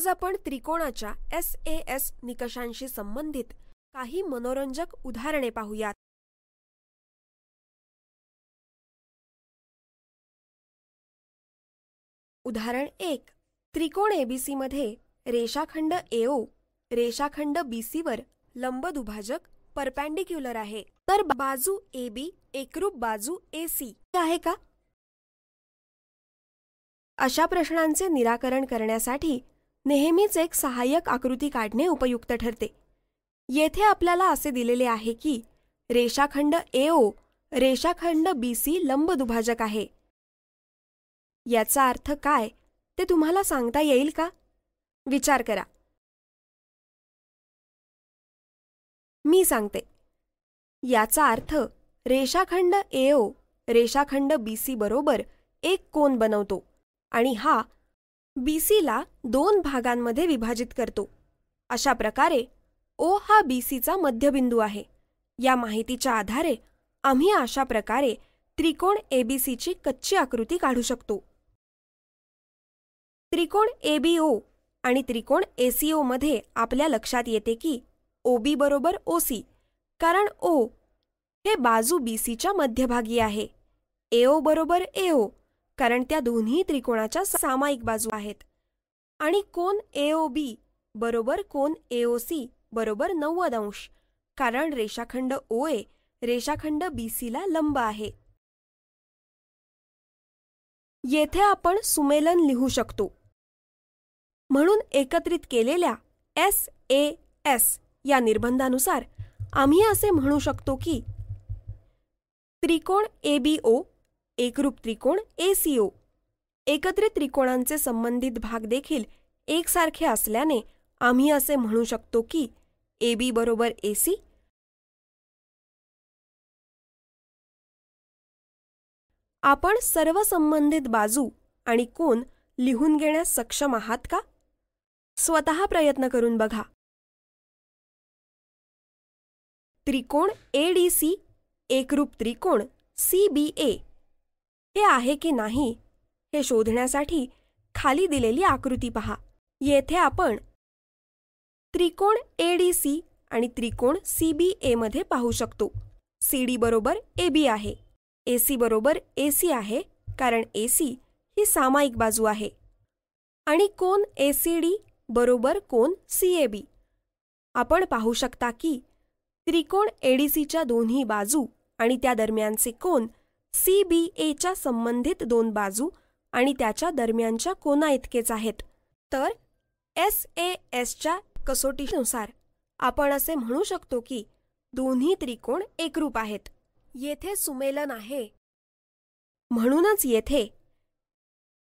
आज आपण त्रिकोणाच्या एस ए एस निकषांशी संबंधित काही मनोरंजक उदाहरणे पाहूयात उदाहरण एक त्रिकोण एबीसी मध्ये रेषाखंड एओ रेषाखंड बीसी वर लंब दुभाजक परपॅन्डिक्युलर आहे तर बाजू ए बी एकरूप बाजू ए सी आहे का अशा प्रश्नांचे निराकरण करण्यासाठी नेहमीच एक सहाय्यक आकृती काढणे उपयुक्त ठरते येथे आपल्याला असे दिलेले आहे की रेषाखंड ए ओ रेषाखंड बी सी लंब दुभाजक आहे याचा अर्थ काय ते तुम्हाला सांगता येईल का विचार करा मी सांगते याचा अर्थ रेषाखंड ए ओ रेषाखंड बी बरोबर एक कोन बनवतो आणि हा BC ला दोन भागांमध्ये विभाजित करतो अशा प्रकारे ओ हा बी सीचा मध्यबिंदू आहे या माहितीच्या आधारे आम्ही अशा प्रकारे त्रिकोण एबीसीची कच्ची आकृती काढू शकतो त्रिकोण एबीओ आणि त्रिकोण ACO मध्ये आपल्या लक्षात येते की ओबी बरोबर ओसी कारण ओ हे बाजू बीसीच्या मध्यभागी आहे एओ बरोबर एओ कारण त्या दोन्ही त्रिकोणाच्या सामायिक बाजू आहेत आणि कोन एओ बी बरोबर कोन एओ बरोबर नव्वद अंश कारण रेषाखंड ओ रेषाखंड बी सीला लंब आहे येथे आपण सुमेलन लिहू शकतो म्हणून एकत्रित केलेल्या एस ए एस या निर्बंधानुसार आम्ही असे म्हणू शकतो की त्रिकोण ए बी ओ एकरूप त्रिकोण एसीओ एकत्रित त्रिकोणांचे संबंधित भाग देखील एकसारखे असल्याने आम्ही असे म्हणू शकतो की ए बी बरोबर ए आपण सर्व संबंधित बाजू आणि कोण लिहून घेण्यास सक्षम आहात का स्वतः प्रयत्न करून बघा त्रिकोण ए डी सी एकरूप त्रिकोण सी बी ए हे आहे की नाही हे शोधण्यासाठी खाली दिलेली आकृती पहा येथे आपण त्रिकोण ए डी सी आणि त्रिकोण सी बी एमध्ये पाहू शकतो सी डी बरोबर ए बी आहे ए सी बरोबर ए सी आहे कारण ए सी ही सामायिक बाजू आहे आणि कोन ए सी डी बरोबर कोन सी ए बी आपण पाहू शकता की त्रिकोण एडीसीच्या दोन्ही बाजू आणि त्या दरम्यानचे कोन सी बी संबंधित दोन बाजू आणि त्याच्या दरम्यानच्या कोणा इतकेच आहेत तर एस ए एसच्या कसोटीनुसार आपण असे म्हणू शकतो की दोन्ही त्रिकोण एकरूप आहेत येथे सुमेलन आहे म्हणूनच येथे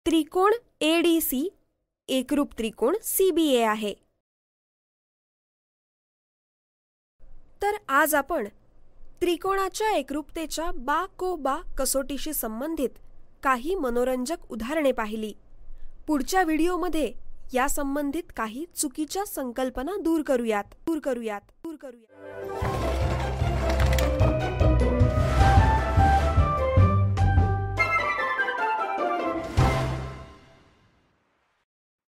त्रिकोण ए डी सी एकरूप त्रिकोण सी आहे तर आज आपण त्रिकोणाच्या एकरूपतेच्या बा को बा कसोटीशी संबंधित काही मनोरंजक उदाहरणे पाहिली पुढच्या व्हिडिओमध्ये यासंबंधित काही चुकीच्या संकल्पना दूर करूयात दूर करूयात दूर करूयात